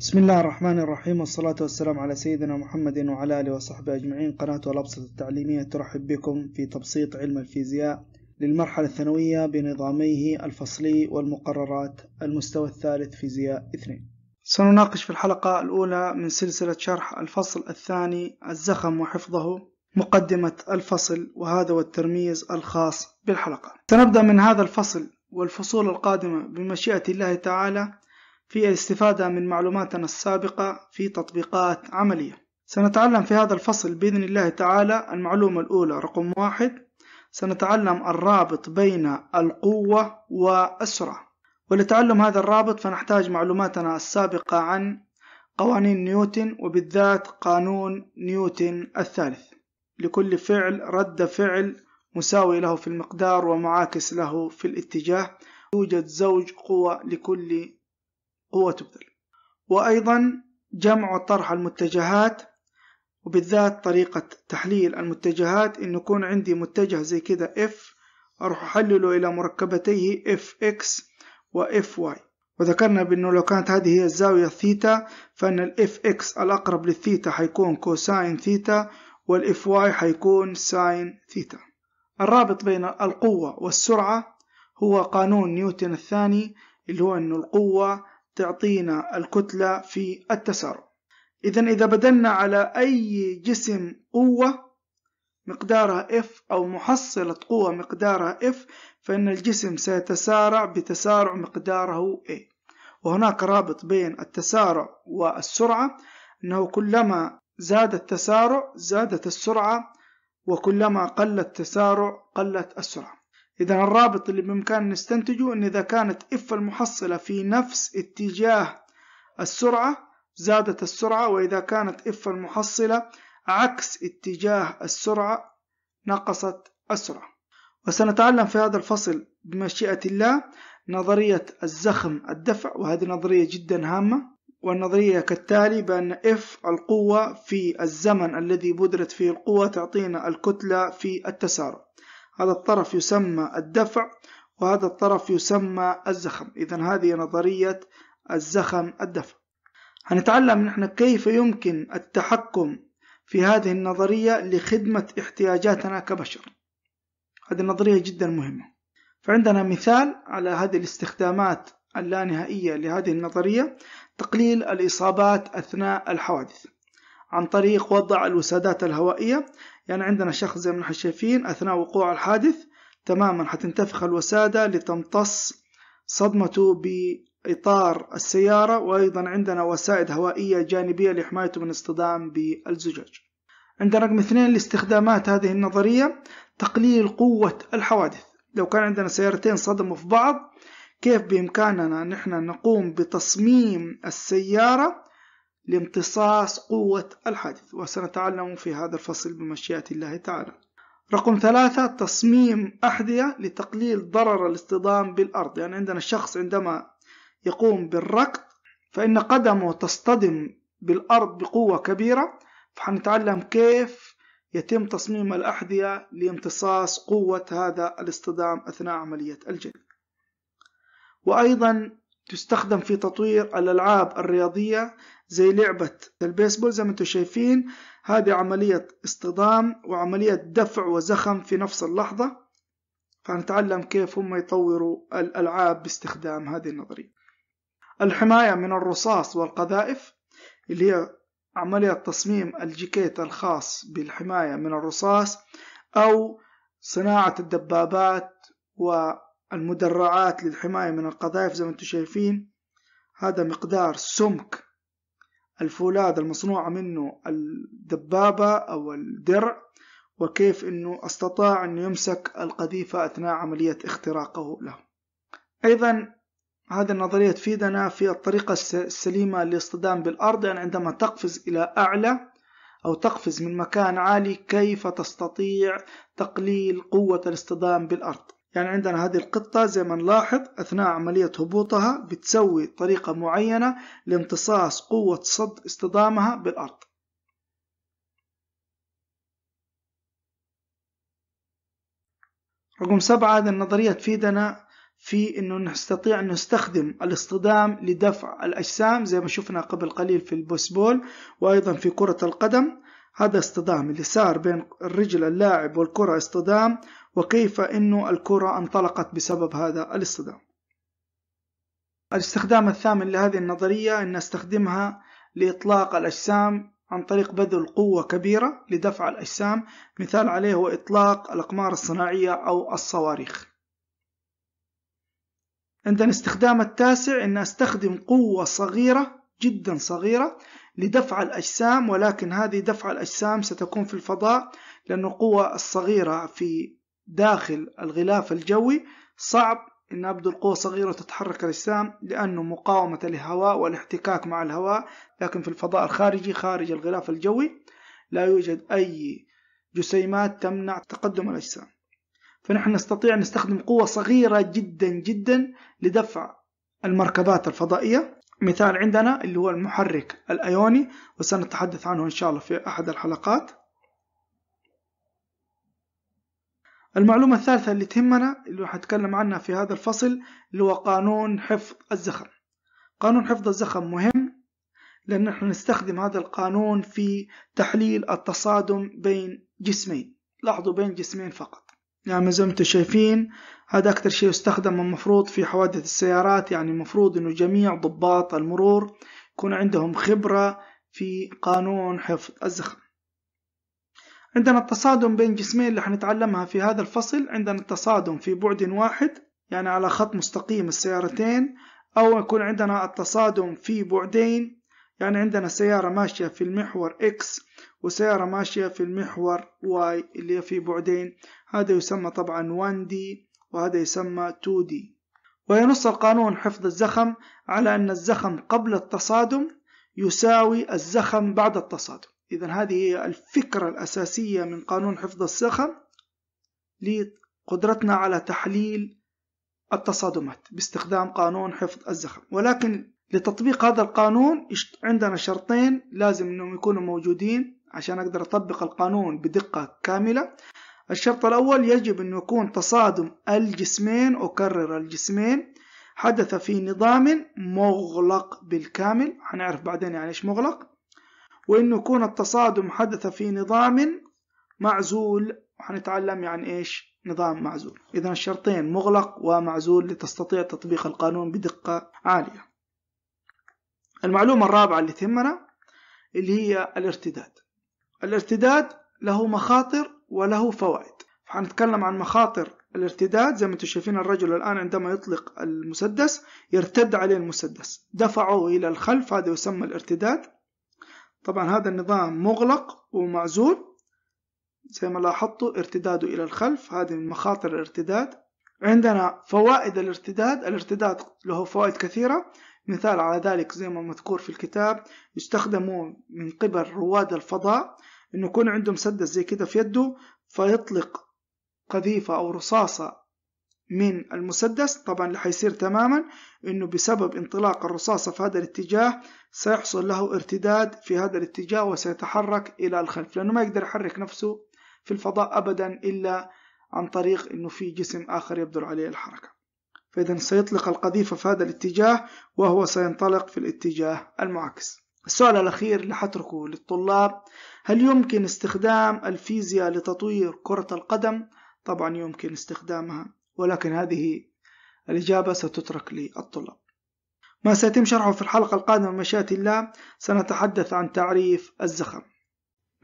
بسم الله الرحمن الرحيم والصلاة والسلام على سيدنا محمد وعلى آله وصحبه أجمعين قناة والأبسط التعليمية ترحب بكم في تبسيط علم الفيزياء للمرحلة الثانوية بنظاميه الفصلي والمقررات المستوى الثالث فيزياء 2 سنناقش في الحلقة الأولى من سلسلة شرح الفصل الثاني الزخم وحفظه مقدمة الفصل وهذا هو الترميز الخاص بالحلقة سنبدأ من هذا الفصل والفصول القادمة بمشيئة الله تعالى في الاستفادة من معلوماتنا السابقة في تطبيقات عملية سنتعلم في هذا الفصل بإذن الله تعالى المعلومة الأولى رقم واحد سنتعلم الرابط بين القوة والسرعة ولتعلم هذا الرابط فنحتاج معلوماتنا السابقة عن قوانين نيوتن وبالذات قانون نيوتن الثالث لكل فعل رد فعل مساوي له في المقدار ومعاكس له في الاتجاه يوجد زوج قوى لكل قوة تبذل وأيضا جمع وطرح المتجهات وبالذات طريقة تحليل المتجهات إن يكون عندي متجه زي كده F أروح أحلله إلى مركبتيه Fx و Fy وذكرنا بأنه لو كانت هذه هي الزاوية الثيتا فإن ال Fx الأقرب للثيتا حيكون كوساين ثيتا وال Fy حيكون ساين ثيتا الرابط بين القوة والسرعة هو قانون نيوتن الثاني اللي هو أن القوة تعطينا الكتلة في التسارع إذا إذا بدلنا على أي جسم قوة مقدارها F أو محصلة قوة مقدارها F فإن الجسم سيتسارع بتسارع مقداره A وهناك رابط بين التسارع والسرعة أنه كلما زاد التسارع زادت السرعة وكلما قل التسارع قلت السرعة إذا الرابط اللي بإمكاننا نستنتجه أن إذا كانت إف المحصلة في نفس اتجاه السرعة زادت السرعة وإذا كانت إف المحصلة عكس اتجاه السرعة نقصت السرعة وسنتعلم في هذا الفصل بمشيئة الله نظرية الزخم الدفع وهذه نظرية جدا هامة والنظرية كالتالي بأن اف القوة في الزمن الذي بدرت فيه القوة تعطينا الكتلة في التسارع هذا الطرف يسمى الدفع وهذا الطرف يسمى الزخم إذا هذه نظرية الزخم الدفع هنتعلم نحن كيف يمكن التحكم في هذه النظرية لخدمة احتياجاتنا كبشر هذه النظرية جدا مهمة فعندنا مثال على هذه الاستخدامات اللانهائية لهذه النظرية تقليل الإصابات أثناء الحوادث عن طريق وضع الوسادات الهوائية يعني عندنا شخص زي ما نحن شايفين أثناء وقوع الحادث تماما حتنتفخ الوسادة لتمتص صدمته بإطار السيارة وأيضا عندنا وسائد هوائية جانبية لحمايته من اصطدام بالزجاج عندنا رقم اثنين لاستخدامات هذه النظرية تقليل قوة الحوادث لو كان عندنا سيارتين صدموا في بعض كيف بإمكاننا نحن نقوم بتصميم السيارة لامتصاص قوة الحدث وسنتعلم في هذا الفصل بمشيئة الله تعالى رقم ثلاثة تصميم أحذية لتقليل ضرر الاصطدام بالأرض يعني عندنا الشخص عندما يقوم بالركض فإن قدمه تصطدم بالأرض بقوة كبيرة فحنتعلم كيف يتم تصميم الأحذية لامتصاص قوة هذا الاصطدام أثناء عملية الجري وأيضا تستخدم في تطوير الألعاب الرياضية زي لعبة البيسبول زي ما انتم شايفين هذه عملية اصطدام وعملية دفع وزخم في نفس اللحظة فنتعلم كيف هم يطوروا الألعاب باستخدام هذه النظرية الحماية من الرصاص والقذائف اللي هي عملية تصميم الجيكيت الخاص بالحماية من الرصاص أو صناعة الدبابات والمدرعات للحماية من القذائف زي ما انتم شايفين هذا مقدار سمك الفولاذ المصنوعة منه الدبابة أو الدرع وكيف أنه استطاع أنه يمسك القذيفة أثناء عملية اختراقه له أيضا هذه النظرية تفيدنا في الطريقة السليمة للاصطدام بالأرض يعني عندما تقفز إلى أعلى أو تقفز من مكان عالي كيف تستطيع تقليل قوة الاصطدام بالأرض يعني عندنا هذه القطة زي ما نلاحظ أثناء عملية هبوطها بتسوي طريقة معينة لامتصاص قوة صد اصطدامها بالأرض رقم سبعة هذه النظرية تفيدنا في أنه نستطيع أن نستخدم الاصطدام لدفع الأجسام زي ما شفنا قبل قليل في البوسبول وأيضا في كرة القدم هذا اصطدام اللي صار بين الرجل اللاعب والكرة اصطدام وكيف أنه الكرة انطلقت بسبب هذا الاصطدام الاستخدام الثامن لهذه النظرية أن استخدمها لإطلاق الأجسام عن طريق بذل قوة كبيرة لدفع الأجسام مثال عليه هو إطلاق الأقمار الصناعية أو الصواريخ عندنا استخدام التاسع أن أستخدم قوة صغيرة جدا صغيرة لدفع الأجسام ولكن هذه دفع الأجسام ستكون في الفضاء لأن القوة الصغيرة في داخل الغلاف الجوي صعب أن أبدو القوة صغيرة وتتحرك الأجسام لأنه مقاومة للهواء والاحتكاك مع الهواء لكن في الفضاء الخارجي خارج الغلاف الجوي لا يوجد أي جسيمات تمنع تقدم الأجسام فنحن نستطيع أن نستخدم قوة صغيرة جدا جدا لدفع المركبات الفضائية مثال عندنا اللي هو المحرك الأيوني وسنتحدث عنه إن شاء الله في أحد الحلقات المعلومة الثالثة اللي تهمنا اللي اتكلم عنها في هذا الفصل اللي هو قانون حفظ الزخم قانون حفظ الزخم مهم لأن احنا نستخدم هذا القانون في تحليل التصادم بين جسمين لاحظوا بين جسمين فقط يعني زي ما انتم شايفين هذا أكثر شيء يستخدم المفروض في حوادث السيارات يعني المفروض أنه جميع ضباط المرور يكون عندهم خبرة في قانون حفظ الزخم عندنا التصادم بين جسمين اللي هنتعلمها في هذا الفصل عندنا التصادم في بعد واحد يعني على خط مستقيم السيارتين أو يكون عندنا التصادم في بعدين يعني عندنا سيارة ماشية في المحور X وسيارة ماشية في المحور Y اللي هي في بعدين هذا يسمى طبعا 1D وهذا يسمى 2D وينص القانون حفظ الزخم على أن الزخم قبل التصادم يساوي الزخم بعد التصادم إذا هذه هي الفكرة الأساسية من قانون حفظ السخن لقدرتنا على تحليل التصادمات باستخدام قانون حفظ الزخم ولكن لتطبيق هذا القانون عندنا شرطين لازم انهم يكونوا موجودين عشان اقدر اطبق القانون بدقة كاملة الشرط الاول يجب ان يكون تصادم الجسمين اكرر الجسمين حدث في نظام مغلق بالكامل هنعرف بعدين يعني ايش مغلق وأنه يكون التصادم حدث في نظام معزول وحنتعلم عن يعني إيش نظام معزول إذا الشرطين مغلق ومعزول لتستطيع تطبيق القانون بدقة عالية المعلومة الرابعة اللي تهمنا اللي هي الارتداد الارتداد له مخاطر وله فوائد فحنتكلم عن مخاطر الارتداد زي ما انتم شايفين الرجل الآن عندما يطلق المسدس يرتد عليه المسدس دفعه إلى الخلف هذا يسمى الارتداد طبعا هذا النظام مغلق ومعزول زي ما لاحظتوا ارتداده إلى الخلف هذه من مخاطر الارتداد عندنا فوائد الارتداد الارتداد له فوائد كثيرة مثال على ذلك زي ما مذكور في الكتاب يستخدموا من قبل رواد الفضاء انه يكون عنده مسدس زي كده في يده فيطلق قذيفة أو رصاصة من المسدس طبعا اللي حيصير تماما انه بسبب انطلاق الرصاصة في هذا الاتجاه سيحصل له ارتداد في هذا الاتجاه وسيتحرك الى الخلف لانه ما يقدر يحرك نفسه في الفضاء ابدا الا عن طريق انه في جسم اخر يبذل عليه الحركة فاذا سيطلق القذيفة في هذا الاتجاه وهو سينطلق في الاتجاه المعكس السؤال الأخير اللي حتركه للطلاب هل يمكن استخدام الفيزياء لتطوير كرة القدم؟ طبعا يمكن استخدامها ولكن هذه الإجابة ستترك للطلاب ما سيتم شرحه في الحلقة القادمة مشيئة الله سنتحدث عن تعريف الزخم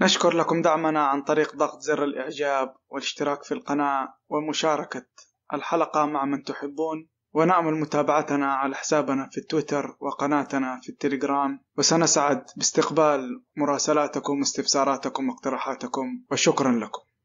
نشكر لكم دعمنا عن طريق ضغط زر الإعجاب والاشتراك في القناة ومشاركة الحلقة مع من تحبون ونأمل متابعتنا على حسابنا في التويتر وقناتنا في التليجرام وسنسعد باستقبال مراسلاتكم واستفساراتكم واقتراحاتكم وشكرا لكم